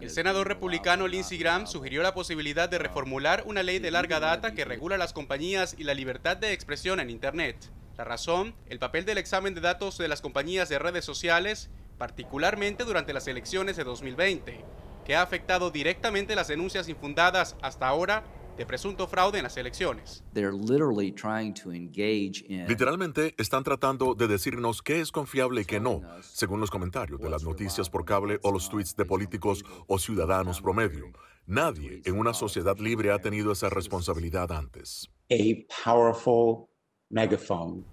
El senador republicano Lindsey Graham sugirió la posibilidad de um, reformular una ley de larga data que regula las compañías y la libertad de expresión en Internet. La razón, el papel del examen de datos de las compañías de redes sociales, particularmente durante las elecciones de 2020, que ha afectado directamente las denuncias infundadas hasta ahora de presunto fraude en las elecciones. Literalmente están tratando de decirnos qué es confiable y qué no, según los comentarios de las noticias por cable o los tweets de políticos o ciudadanos promedio. Nadie en una sociedad libre ha tenido esa responsabilidad antes.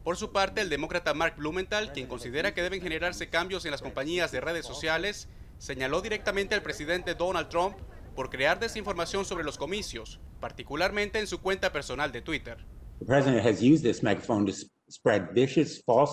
Por su parte, el demócrata Mark Blumenthal, quien considera que deben generarse cambios en las compañías de redes sociales, señaló directamente al presidente Donald Trump por crear desinformación sobre los comicios, particularmente en su cuenta personal de Twitter.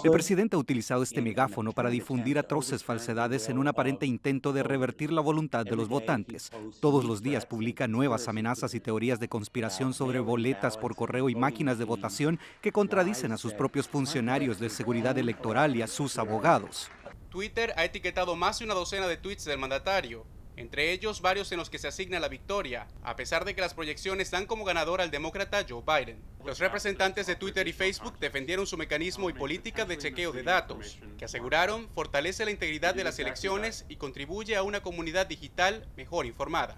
El presidente ha utilizado este megáfono para difundir atroces falsedades en un aparente intento de revertir la voluntad de los votantes. Todos los días publica nuevas amenazas y teorías de conspiración sobre boletas por correo y máquinas de votación que contradicen a sus propios funcionarios de seguridad electoral y a sus abogados. Twitter ha etiquetado más de una docena de tweets del mandatario, entre ellos varios en los que se asigna la victoria, a pesar de que las proyecciones dan como ganador al demócrata Joe Biden. Los representantes de Twitter y Facebook defendieron su mecanismo y política de chequeo de datos, que aseguraron fortalece la integridad de las elecciones y contribuye a una comunidad digital mejor informada.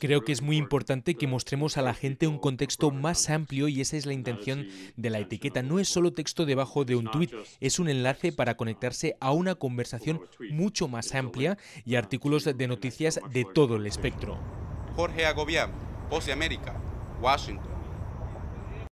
Creo que es muy importante que mostremos a la gente un contexto más amplio y esa es la intención de la etiqueta. No es solo texto debajo de un tuit, es un enlace para conectarse a una conversación mucho más amplia y artículos de noticias de todo el espectro. Jorge Agobián, Voz América, Washington.